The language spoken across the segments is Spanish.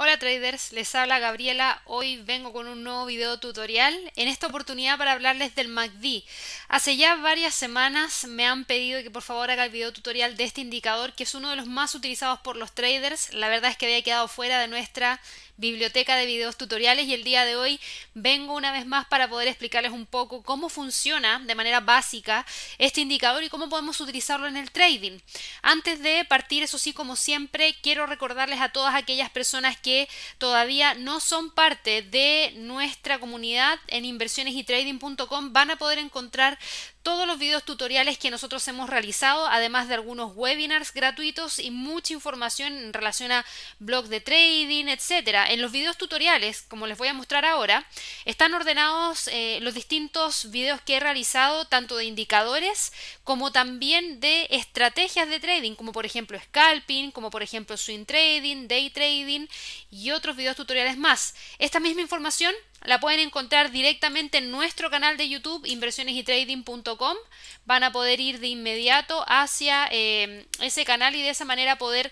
Vale traders, les habla Gabriela. Hoy vengo con un nuevo video tutorial. En esta oportunidad para hablarles del MACD. Hace ya varias semanas me han pedido que por favor haga el video tutorial de este indicador, que es uno de los más utilizados por los traders. La verdad es que había quedado fuera de nuestra biblioteca de videos tutoriales y el día de hoy vengo una vez más para poder explicarles un poco cómo funciona de manera básica este indicador y cómo podemos utilizarlo en el trading. Antes de partir, eso sí, como siempre, quiero recordarles a todas aquellas personas que todavía no son parte de nuestra comunidad en inversionesytrading.com van a poder encontrar todos los videos tutoriales que nosotros hemos realizado, además de algunos webinars gratuitos y mucha información en relación a blogs de trading, etcétera. En los videos tutoriales, como les voy a mostrar ahora, están ordenados eh, los distintos videos que he realizado, tanto de indicadores como también de estrategias de trading, como por ejemplo scalping, como por ejemplo swing trading, day trading y otros videos tutoriales más. Esta misma información la pueden encontrar directamente en nuestro canal de YouTube, inversionesytrading.com. Van a poder ir de inmediato hacia eh, ese canal y de esa manera poder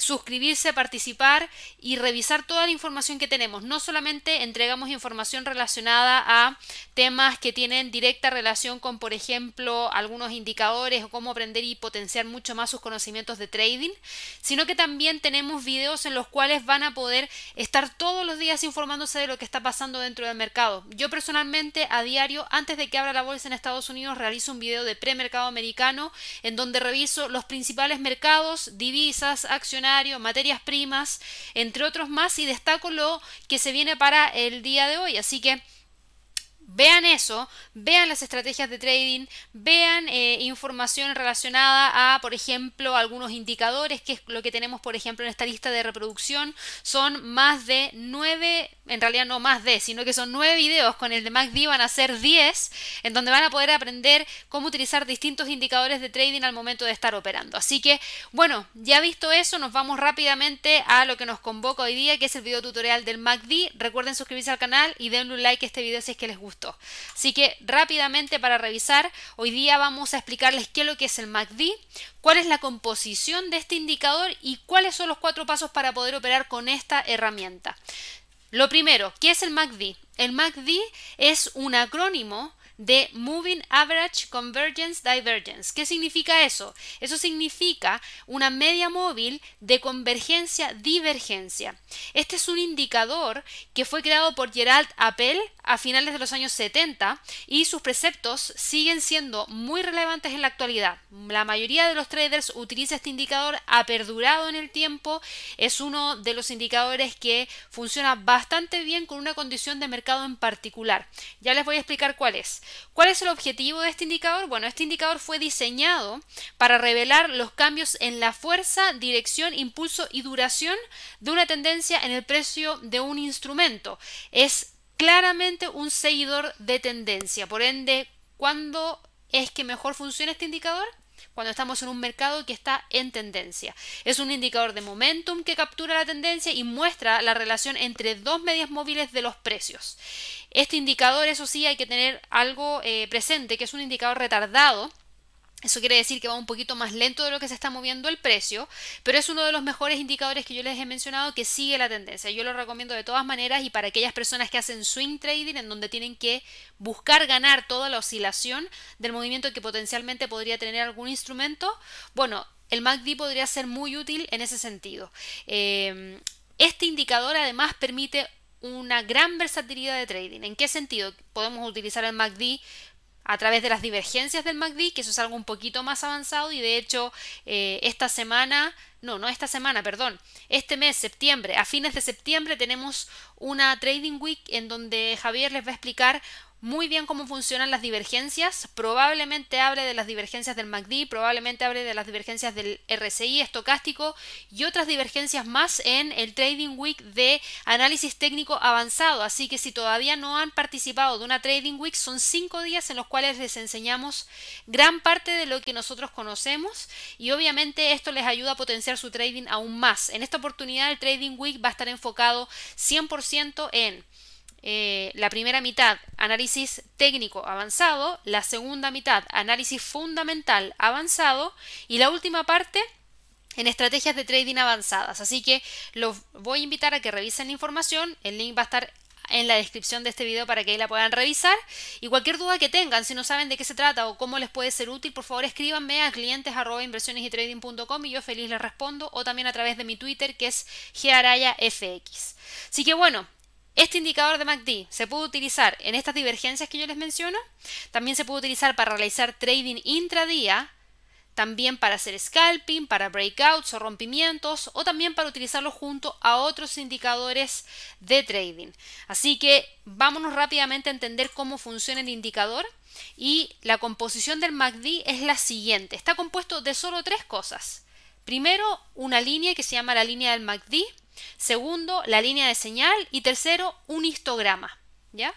suscribirse, participar y revisar toda la información que tenemos. No solamente entregamos información relacionada a temas que tienen directa relación con, por ejemplo, algunos indicadores o cómo aprender y potenciar mucho más sus conocimientos de trading, sino que también tenemos videos en los cuales van a poder estar todos los días informándose de lo que está pasando dentro del mercado. Yo personalmente a diario, antes de que abra la bolsa en Estados Unidos, realizo un video de premercado americano en donde reviso los principales mercados, divisas, acciones materias primas, entre otros más, y destaco lo que se viene para el día de hoy. Así que Vean eso, vean las estrategias de trading, vean eh, información relacionada a, por ejemplo, algunos indicadores, que es lo que tenemos, por ejemplo, en esta lista de reproducción. Son más de 9, en realidad no más de, sino que son nueve videos, con el de MACD van a ser 10, en donde van a poder aprender cómo utilizar distintos indicadores de trading al momento de estar operando. Así que, bueno, ya visto eso, nos vamos rápidamente a lo que nos convoca hoy día, que es el video tutorial del MACD. Recuerden suscribirse al canal y denle un like a este video si es que les gustó. Así que rápidamente para revisar, hoy día vamos a explicarles qué es lo que es el MACD, cuál es la composición de este indicador y cuáles son los cuatro pasos para poder operar con esta herramienta. Lo primero, ¿qué es el MACD? El MACD es un acrónimo de Moving Average Convergence Divergence. ¿Qué significa eso? Eso significa una media móvil de convergencia divergencia. Este es un indicador que fue creado por Gerald Appel a finales de los años 70 y sus preceptos siguen siendo muy relevantes en la actualidad. La mayoría de los traders utiliza este indicador, ha perdurado en el tiempo, es uno de los indicadores que funciona bastante bien con una condición de mercado en particular. Ya les voy a explicar cuál es. ¿Cuál es el objetivo de este indicador? Bueno, este indicador fue diseñado para revelar los cambios en la fuerza, dirección, impulso y duración de una tendencia en el precio de un instrumento. Es claramente un seguidor de tendencia. Por ende, ¿cuándo es que mejor funciona este indicador? cuando estamos en un mercado que está en tendencia. Es un indicador de momentum que captura la tendencia y muestra la relación entre dos medias móviles de los precios. Este indicador, eso sí, hay que tener algo eh, presente, que es un indicador retardado. Eso quiere decir que va un poquito más lento de lo que se está moviendo el precio, pero es uno de los mejores indicadores que yo les he mencionado que sigue la tendencia. Yo lo recomiendo de todas maneras y para aquellas personas que hacen swing trading en donde tienen que buscar ganar toda la oscilación del movimiento que potencialmente podría tener algún instrumento, bueno, el MACD podría ser muy útil en ese sentido. Eh, este indicador además permite una gran versatilidad de trading. ¿En qué sentido? Podemos utilizar el MACD a través de las divergencias del MACD, que eso es algo un poquito más avanzado y de hecho eh, esta semana, no, no esta semana, perdón, este mes, septiembre, a fines de septiembre tenemos una Trading Week en donde Javier les va a explicar muy bien cómo funcionan las divergencias. Probablemente hable de las divergencias del MACD, probablemente hable de las divergencias del RSI estocástico y otras divergencias más en el Trading Week de análisis técnico avanzado. Así que si todavía no han participado de una Trading Week, son cinco días en los cuales les enseñamos gran parte de lo que nosotros conocemos y obviamente esto les ayuda a potenciar su trading aún más. En esta oportunidad el Trading Week va a estar enfocado 100% en eh, la primera mitad análisis técnico avanzado, la segunda mitad análisis fundamental avanzado y la última parte en estrategias de trading avanzadas. Así que los voy a invitar a que revisen la información. El link va a estar en la descripción de este video para que ahí la puedan revisar. Y cualquier duda que tengan, si no saben de qué se trata o cómo les puede ser útil, por favor escríbanme a clientes y y yo feliz les respondo o también a través de mi Twitter que es gearayafx. Así que bueno, este indicador de MACD se puede utilizar en estas divergencias que yo les menciono, también se puede utilizar para realizar trading intradía, también para hacer scalping, para breakouts o rompimientos, o también para utilizarlo junto a otros indicadores de trading. Así que vámonos rápidamente a entender cómo funciona el indicador. Y la composición del MACD es la siguiente. Está compuesto de solo tres cosas. Primero, una línea que se llama la línea del MACD Segundo, la línea de señal. Y tercero, un histograma. ¿Ya?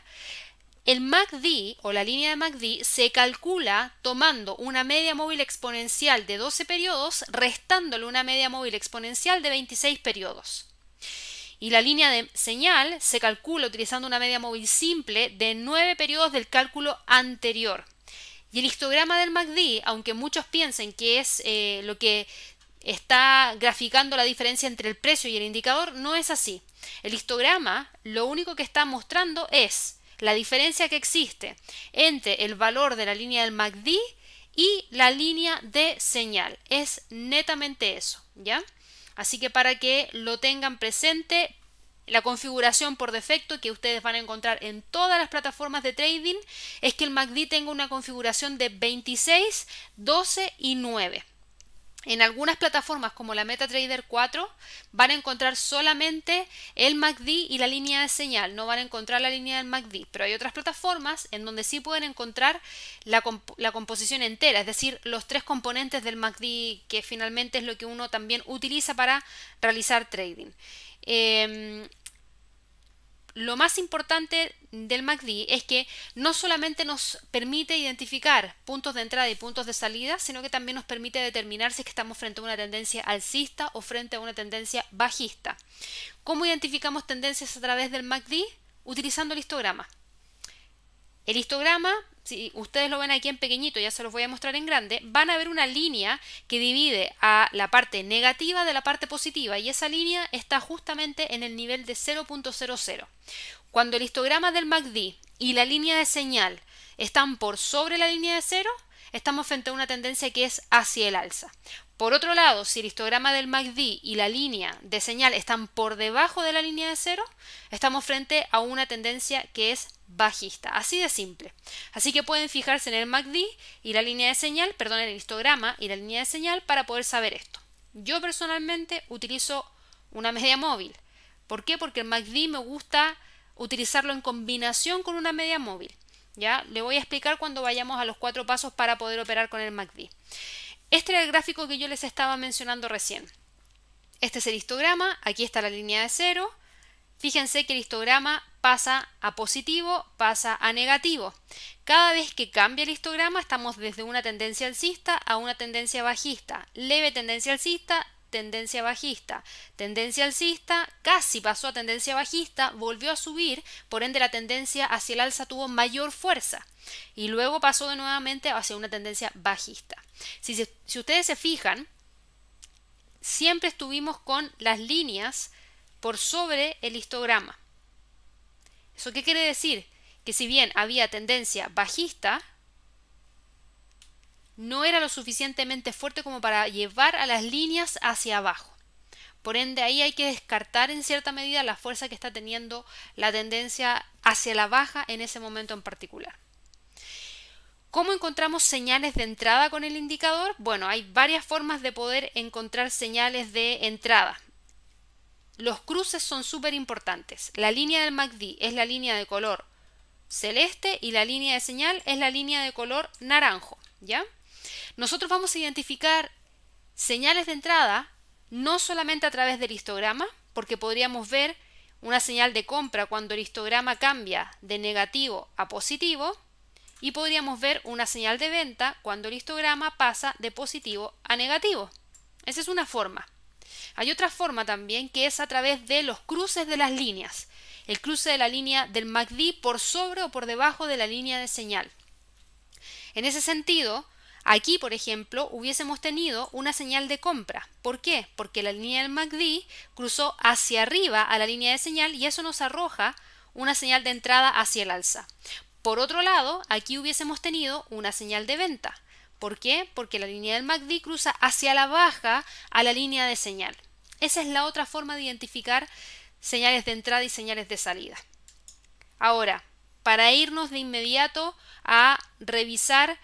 El MACD o la línea de MACD se calcula tomando una media móvil exponencial de 12 periodos, restándole una media móvil exponencial de 26 periodos. Y la línea de señal se calcula utilizando una media móvil simple de 9 periodos del cálculo anterior. Y el histograma del MACD, aunque muchos piensen que es eh, lo que está graficando la diferencia entre el precio y el indicador, no es así. El histograma lo único que está mostrando es la diferencia que existe entre el valor de la línea del MACD y la línea de señal. Es netamente eso, ¿ya? Así que para que lo tengan presente, la configuración por defecto que ustedes van a encontrar en todas las plataformas de trading es que el MACD tenga una configuración de 26, 12 y 9. En algunas plataformas como la MetaTrader 4 van a encontrar solamente el MACD y la línea de señal, no van a encontrar la línea del MACD, pero hay otras plataformas en donde sí pueden encontrar la, composición entera, es decir, los tres componentes del MACD, que finalmente es lo que uno también utiliza para realizar trading. Em, lo más importante del MACD es que no solamente nos permite identificar puntos de entrada y puntos de salida, sino que también nos permite determinar si estamos frente a una tendencia alcista o frente a una tendencia bajista. ¿Cómo identificamos tendencias a través del MACD? Utilizando el histograma. El histograma si ustedes lo ven aquí en pequeñito, ya se los voy a mostrar en grande, van a ver una línea que divide a la parte negativa de la parte positiva y esa línea está justamente en el nivel de 0.00. Cuando el histograma del MACD y la línea de señal están por sobre la línea de 0, estamos frente a una tendencia que es hacia el alza. Por otro lado, si el histograma del MACD y la línea de señal están por debajo de la línea de cero, estamos frente a una tendencia que es bajista, así de simple. Así que pueden fijarse en el MACD y la línea de señal, perdón, en el histograma y la línea de señal para poder saber esto. Yo personalmente utilizo una media móvil. ¿Por qué? Porque el MACD me gusta utilizarlo en combinación con una media móvil. ¿ya? Le voy a explicar cuando vayamos a los cuatro pasos para poder operar con el MACD. Este era el gráfico que yo les estaba mencionando recién. Este es el histograma, aquí está la línea de cero. Fíjense que el histograma pasa a positivo, pasa a negativo. Cada vez que cambia el histograma estamos desde una tendencia alcista a una tendencia bajista, leve tendencia alcista, tendencia bajista, tendencia alcista, casi pasó a tendencia bajista, volvió a subir, por ende la tendencia hacia el alza tuvo mayor fuerza y luego pasó de nuevamente hacia una tendencia bajista. Si, ustedes se fijan, siempre estuvimos con las líneas por sobre el histograma. ¿Eso qué quiere decir? Que si bien había tendencia bajista, no era lo suficientemente fuerte como para llevar a las líneas hacia abajo. Por ende, ahí hay que descartar en cierta medida la fuerza que está teniendo la tendencia hacia la baja en ese momento en particular. ¿Cómo encontramos señales de entrada con el indicador? Bueno, hay varias formas de poder encontrar señales de entrada. Los cruces son súper importantes. La línea del MACD es la línea de color celeste y la línea de señal es la línea de color naranjo, ¿ya? Nosotros vamos a identificar señales de entrada no solamente a través del histograma, porque podríamos ver una señal de compra cuando el histograma cambia de negativo a positivo y podríamos ver una señal de venta cuando el histograma pasa de positivo a negativo. Esa es una forma. Hay otra forma también que es a través de los cruces de las líneas. El cruce de la línea del MACD por sobre o por debajo de la línea de señal. En ese sentido, Aquí, por ejemplo, hubiésemos tenido una señal de compra. ¿Por qué? Porque la línea del MACD cruzó hacia arriba a la línea de señal y eso nos arroja una señal de entrada hacia el alza. Por otro lado, aquí hubiésemos tenido una señal de venta. ¿Por qué? Porque la línea del MACD cruza hacia la baja a la línea de señal. Esa es la otra forma de identificar señales de entrada y señales de salida. Ahora, para irnos de inmediato a revisar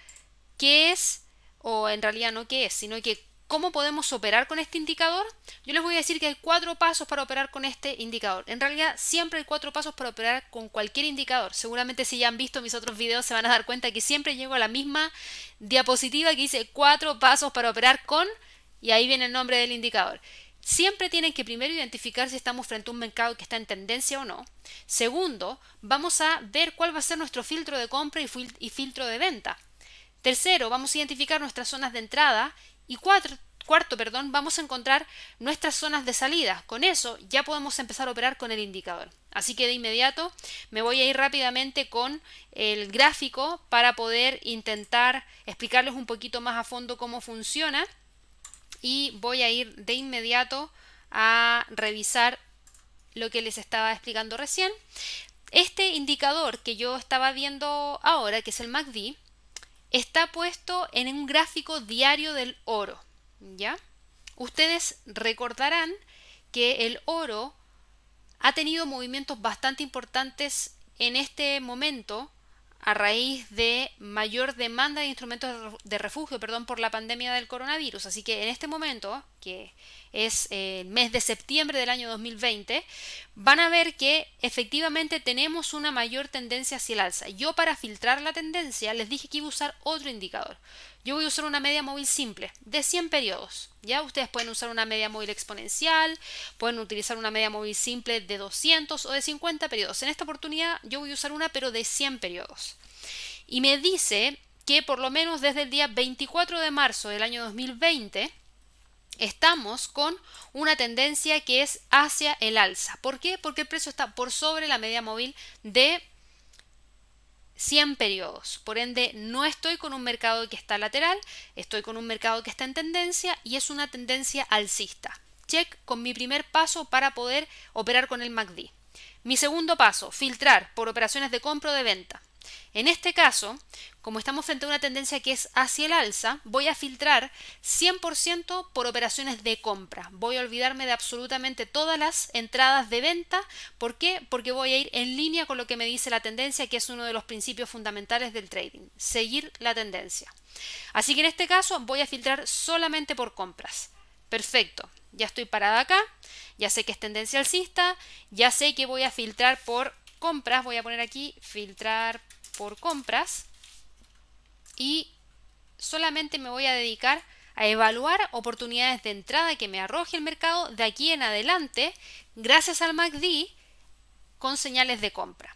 qué es, o en realidad no qué es, sino que cómo podemos operar con este indicador, yo les voy a decir que hay cuatro pasos para operar con este indicador. En realidad siempre hay cuatro pasos para operar con cualquier indicador. Seguramente si ya han visto mis otros videos se van a dar cuenta que siempre llego a la misma diapositiva que dice cuatro pasos para operar con y ahí viene el nombre del indicador. Siempre tienen que primero identificar si estamos frente a un mercado que está en tendencia o no. Segundo, vamos a ver cuál va a ser nuestro filtro de compra y, y filtro de venta. Tercero, vamos a identificar nuestras zonas de entrada. Y cuarto, perdón, vamos a encontrar nuestras zonas de salida. Con eso ya podemos empezar a operar con el indicador. Así que de inmediato me voy a ir rápidamente con el gráfico para poder intentar explicarles un poquito más a fondo cómo funciona. Y voy a ir de inmediato a revisar lo que les estaba explicando recién. Este indicador que yo estaba viendo ahora, que es el MACD, está puesto en un gráfico diario del oro, ¿ya? Ustedes recordarán que el oro ha tenido movimientos bastante importantes en este momento a raíz de mayor demanda de instrumentos de refugio, perdón, por la pandemia del coronavirus. Así que en este momento, que es el mes de septiembre del año 2020, van a ver que efectivamente tenemos una mayor tendencia hacia el alza. Yo para filtrar la tendencia les dije que iba a usar otro indicador. Yo voy a usar una media móvil simple de 100 periodos. Ya ustedes pueden usar una media móvil exponencial, pueden utilizar una media móvil simple de 200 o de 50 periodos. En esta oportunidad yo voy a usar una pero de 100 periodos. Y me dice que por lo menos desde el día 24 de marzo del año 2020 estamos con una tendencia que es hacia el alza. ¿Por qué? Porque el precio está por sobre la media móvil de 100 periodos. Por ende, no estoy con un mercado que está lateral, estoy con un mercado que está en tendencia y es una tendencia alcista. Check con mi primer paso para poder operar con el MACD. Mi segundo paso, filtrar por operaciones de compra o de venta. En este caso, como estamos frente a una tendencia que es hacia el alza, voy a filtrar 100% por operaciones de compra. Voy a olvidarme de absolutamente todas las entradas de venta. ¿Por qué? Porque voy a ir en línea con lo que me dice la tendencia, que es uno de los principios fundamentales del trading. Seguir la tendencia. Así que en este caso voy a filtrar solamente por compras. Perfecto. Ya estoy parada acá. Ya sé que es tendencia alcista. Ya sé que voy a filtrar por compras. Voy a poner aquí filtrar por compras y solamente me voy a dedicar a evaluar oportunidades de entrada que me arroje el mercado de aquí en adelante gracias al MACD con señales de compra.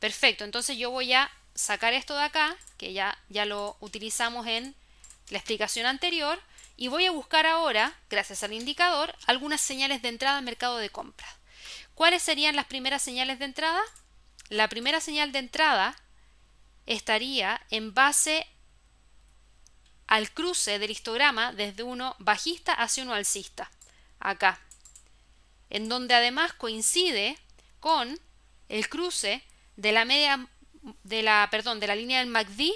Perfecto, entonces yo voy a sacar esto de acá, que ya, ya lo utilizamos en la explicación anterior, y voy a buscar ahora, gracias al indicador, algunas señales de entrada al mercado de compra. ¿Cuáles serían las primeras señales de entrada? La primera señal de entrada estaría en base al cruce del histograma desde uno bajista hacia uno alcista, acá, en donde además coincide con el cruce de la media de la, perdón, de la línea del MACD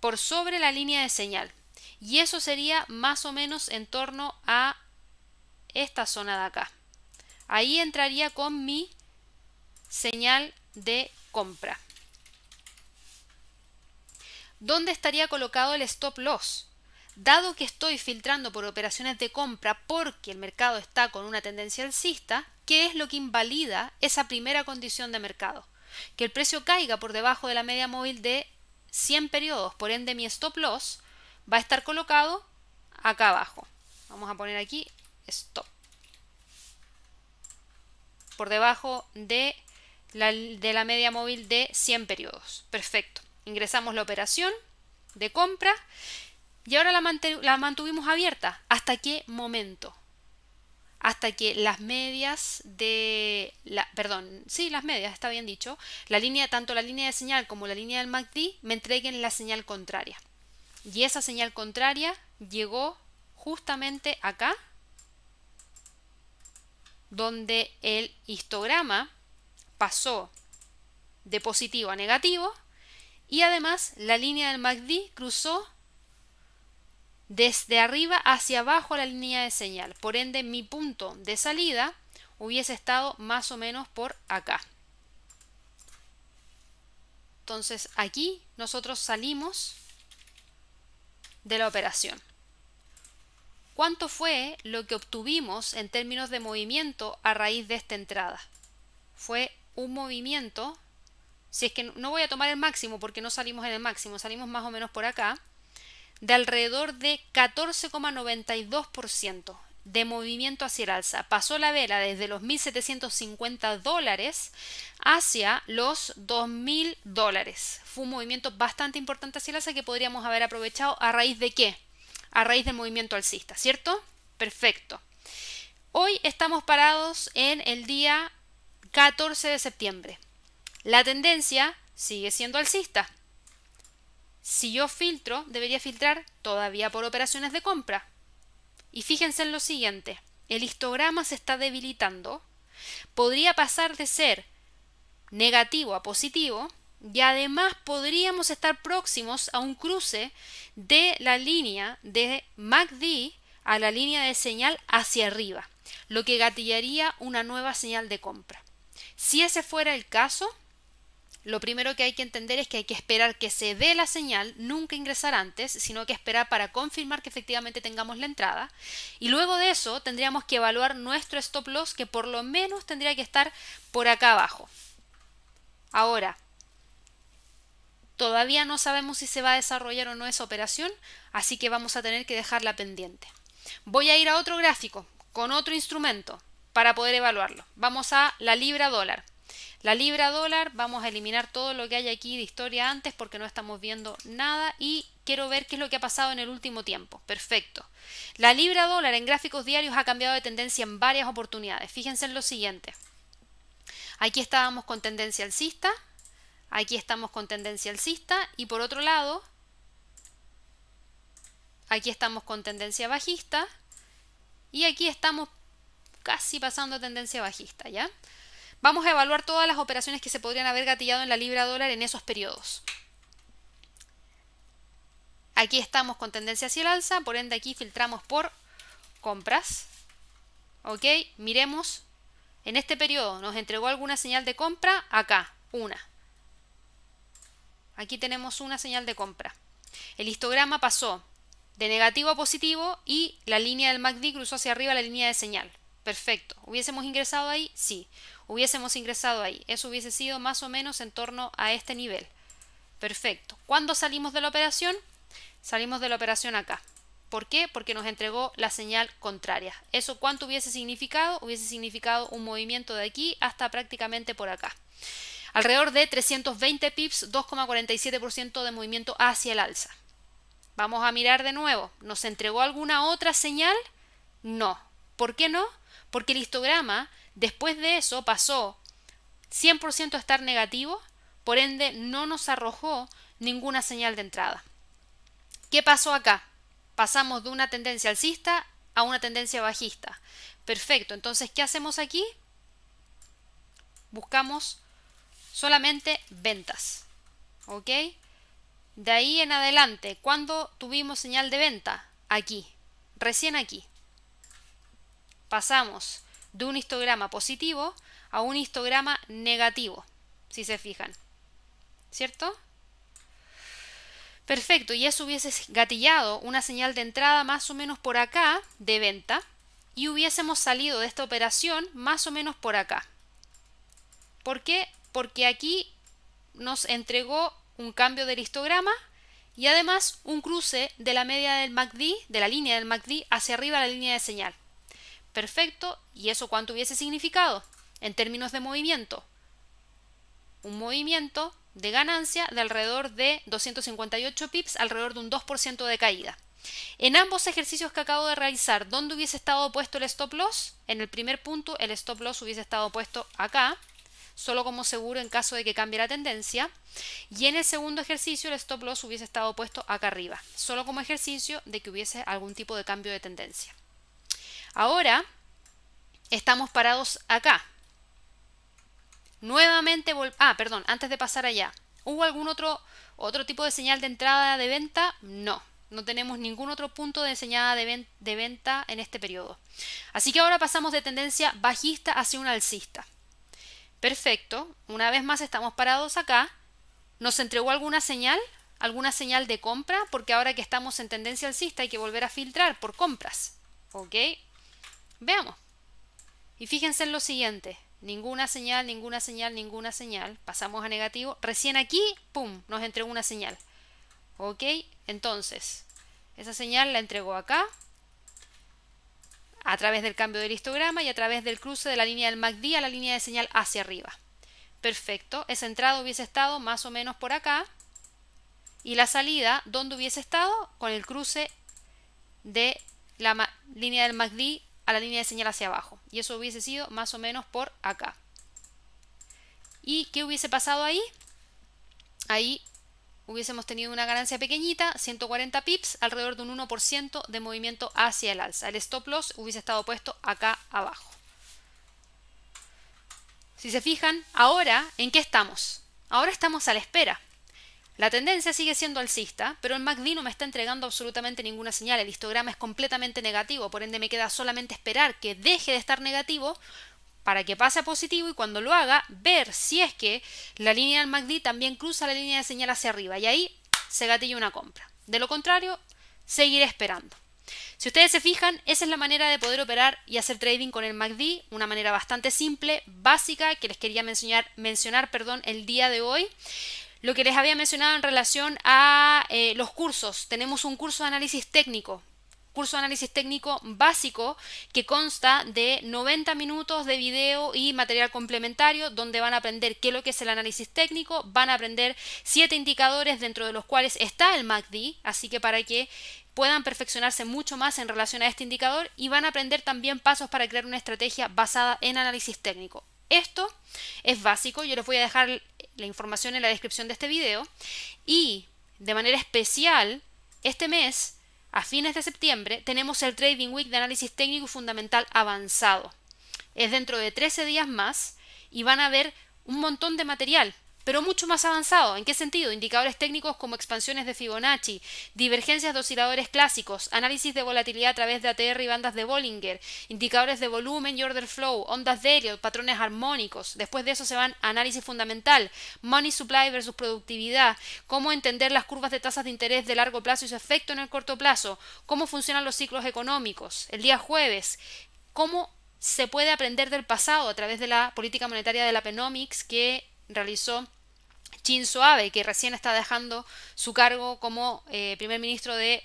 por sobre la línea de señal. Y eso sería más o menos en torno a esta zona de acá. Ahí entraría con mi señal de compra dónde estaría colocado el stop loss. Dado que estoy filtrando por operaciones de compra porque el mercado está con una tendencia alcista, ¿qué es lo que invalida esa primera condición de mercado? Que el precio caiga por debajo de la media móvil de 100 periodos, por ende mi stop loss va a estar colocado acá abajo. Vamos a poner aquí stop. Por debajo de la, de la media móvil de 100 periodos. Perfecto ingresamos la operación de compra y ahora la, mantuvimos abierta. ¿Hasta qué momento? hasta que las medias de la, perdón, sí, las medias, está bien dicho, la línea, tanto la línea de señal como la línea del MACD me entreguen la señal contraria. Y esa señal contraria llegó justamente acá, donde el histograma pasó de positivo a negativo y además la línea del MACD cruzó desde arriba hacia abajo la línea de señal. Por ende, mi punto de salida hubiese estado más o menos por acá. Entonces aquí nosotros salimos de la operación. ¿Cuánto fue lo que obtuvimos en términos de movimiento a raíz de esta entrada? Fue un movimiento si es que no voy a tomar el máximo porque no salimos en el máximo, salimos más o menos por acá, de alrededor de 14,92% de movimiento hacia el alza. Pasó la vela desde los 1.750 dólares hacia los 2.000 dólares. Fue un movimiento bastante importante hacia el alza que podríamos haber aprovechado a raíz de qué? A raíz del movimiento alcista, ¿cierto? Perfecto. Hoy estamos parados en el día 14 de septiembre. La tendencia sigue siendo alcista. Si yo filtro, debería filtrar todavía por operaciones de compra. Y fíjense en lo siguiente, el histograma se está debilitando, podría pasar de ser negativo a positivo y además podríamos estar próximos a un cruce de la línea de MACD a la línea de señal hacia arriba, lo que gatillaría una nueva señal de compra. Si ese fuera el caso, lo primero que hay que entender es que hay que esperar que se dé la señal, nunca ingresar antes, sino que esperar para confirmar que efectivamente tengamos la entrada. Y luego de eso tendríamos que evaluar nuestro stop loss que por lo menos tendría que estar por acá abajo. Ahora, todavía no sabemos si se va a desarrollar o no esa operación, así que vamos a tener que dejarla pendiente. Voy a ir a otro gráfico con otro instrumento para poder evaluarlo. Vamos a la libra dólar. La libra dólar, vamos a eliminar todo lo que hay aquí de historia antes porque no estamos viendo nada y quiero ver qué es lo que ha pasado en el último tiempo. Perfecto. La libra dólar en gráficos diarios ha cambiado de tendencia en varias oportunidades. Fíjense en lo siguiente. Aquí estábamos con tendencia alcista, aquí estamos con tendencia alcista y por otro lado, aquí estamos con tendencia bajista y aquí estamos casi pasando tendencia bajista, ¿ya? Vamos a evaluar todas las operaciones que se podrían haber gatillado en la libra dólar en esos periodos. Aquí estamos con tendencia hacia el alza, por ende aquí filtramos por compras. ¿Ok? Miremos, en este periodo nos entregó alguna señal de compra, acá, una. Aquí tenemos una señal de compra. El histograma pasó de negativo a positivo y la línea del MACD cruzó hacia arriba la línea de señal perfecto. ¿Hubiésemos ingresado ahí? Sí. Hubiésemos ingresado ahí. Eso hubiese sido más o menos en torno a este nivel. Perfecto. ¿Cuándo salimos de la operación? Salimos de la operación acá. ¿Por qué? Porque nos entregó la señal contraria. ¿Eso cuánto hubiese significado? Hubiese significado un movimiento de aquí hasta prácticamente por acá. Alrededor de 320 pips, 2,47% de movimiento hacia el alza. Vamos a mirar de nuevo. ¿Nos entregó alguna otra señal? No. ¿Por qué no? Porque el histograma, después de eso, pasó 100% a estar negativo, por ende no nos arrojó ninguna señal de entrada. ¿Qué pasó acá? Pasamos de una tendencia alcista a una tendencia bajista. Perfecto, entonces ¿qué hacemos aquí? Buscamos solamente ventas. ¿Ok? De ahí en adelante, ¿cuándo tuvimos señal de venta? Aquí, recién aquí pasamos de un histograma positivo a un histograma negativo, si se fijan. ¿Cierto? Perfecto, y eso hubiese gatillado una señal de entrada más o menos por acá de venta y hubiésemos salido de esta operación más o menos por acá. ¿Por qué? Porque aquí nos entregó un cambio del histograma y además un cruce de la media del MACD, de la línea del MACD, hacia arriba de la línea de señal. Perfecto. ¿Y eso cuánto hubiese significado en términos de movimiento? Un movimiento de ganancia de alrededor de 258 pips, alrededor de un 2% de caída. En ambos ejercicios que acabo de realizar, ¿dónde hubiese estado puesto el stop loss? En el primer punto, el stop loss hubiese estado puesto acá, solo como seguro en caso de que cambie la tendencia. Y en el segundo ejercicio, el stop loss hubiese estado puesto acá arriba, solo como ejercicio de que hubiese algún tipo de cambio de tendencia. Ahora estamos parados acá. Nuevamente, ah, perdón, antes de pasar allá, ¿hubo algún otro, otro tipo de señal de entrada de venta? No, no tenemos ningún otro punto de señal de, de, venta en este periodo. Así que ahora pasamos de tendencia bajista hacia una alcista. Perfecto, una vez más estamos parados acá. ¿Nos entregó alguna señal? ¿Alguna señal de compra? Porque ahora que estamos en tendencia alcista hay que volver a filtrar por compras. ¿Ok? Veamos. Y fíjense en lo siguiente. Ninguna señal, ninguna señal, ninguna señal. Pasamos a negativo. Recién aquí, ¡pum!, nos entregó una señal. ¿Ok? Entonces, esa señal la entregó acá. A través del cambio del histograma y a través del cruce de la línea del MACD a la línea de señal hacia arriba. Perfecto. Esa entrada hubiese estado más o menos por acá. Y la salida, ¿dónde hubiese estado? Con el cruce de la línea del MACD a la línea de señal hacia abajo. Y eso hubiese sido más o menos por acá. ¿Y qué hubiese pasado ahí? Ahí hubiésemos tenido una ganancia pequeñita, 140 pips, alrededor de un 1% de movimiento hacia el alza. El stop loss hubiese estado puesto acá abajo. Si se fijan, ahora, ¿en qué estamos? Ahora estamos a la espera. La tendencia sigue siendo alcista, pero el MACD no me está entregando absolutamente ninguna señal. El histograma es completamente negativo, por ende me queda solamente esperar que deje de estar negativo para que pase a positivo y cuando lo haga, ver si es que la línea del MACD también cruza la línea de señal hacia arriba y ahí se gatilla una compra. De lo contrario, seguiré esperando. Si ustedes se fijan, esa es la manera de poder operar y hacer trading con el MACD, una manera bastante simple, básica, que les quería mencionar, mencionar perdón, el día de hoy lo que les había mencionado en relación a eh, los cursos. Tenemos un curso de análisis técnico, curso de análisis técnico básico que consta de 90 minutos de video y material complementario donde van a aprender qué es lo que es el análisis técnico, van a aprender siete indicadores dentro de los cuales está el MACD, así que para que puedan perfeccionarse mucho más en relación a este indicador y van a aprender también pasos para crear una estrategia basada en análisis técnico. Esto es básico, yo les voy a dejar la información en la descripción de este video. Y de manera especial, este mes, a fines de septiembre, tenemos el Trading Week de análisis técnico fundamental avanzado. Es dentro de 13 días más y van a ver un montón de material pero mucho más avanzado. ¿En qué sentido? Indicadores técnicos como expansiones de Fibonacci, divergencias de osciladores clásicos, análisis de volatilidad a través de ATR y bandas de Bollinger, indicadores de volumen y order flow, ondas de Elliott, patrones armónicos. Después de eso se van análisis fundamental, money supply versus productividad, cómo entender las curvas de tasas de interés de largo plazo y su efecto en el corto plazo, cómo funcionan los ciclos económicos. El día jueves, cómo se puede aprender del pasado a través de la política monetaria de la Penomics que realizó Shinzo Abe, que recién está dejando su cargo como eh, primer ministro de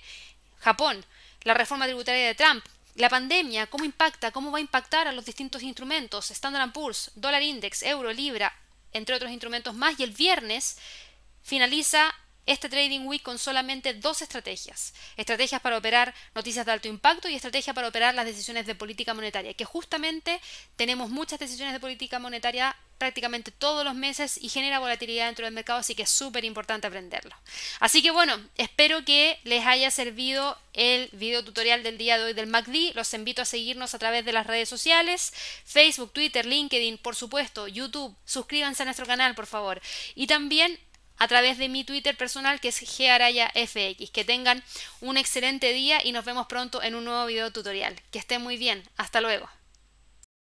Japón, la reforma tributaria de Trump, la pandemia, cómo impacta, cómo va a impactar a los distintos instrumentos, Standard Poor's, dólar index, euro, libra, entre otros instrumentos más, y el viernes finaliza este Trading Week con solamente dos estrategias. Estrategias para operar noticias de alto impacto y estrategia para operar las decisiones de política monetaria, que justamente tenemos muchas decisiones de política monetaria prácticamente todos los meses y genera volatilidad dentro del mercado, así que es súper importante aprenderlo. Así que bueno, espero que les haya servido el video tutorial del día de hoy del MACD. Los invito a seguirnos a través de las redes sociales, Facebook, Twitter, LinkedIn, por supuesto, YouTube. Suscríbanse a nuestro canal, por favor. Y también a través de mi Twitter personal que es GArayaFX. Que tengan un excelente día y nos vemos pronto en un nuevo video tutorial. Que esté muy bien. Hasta luego.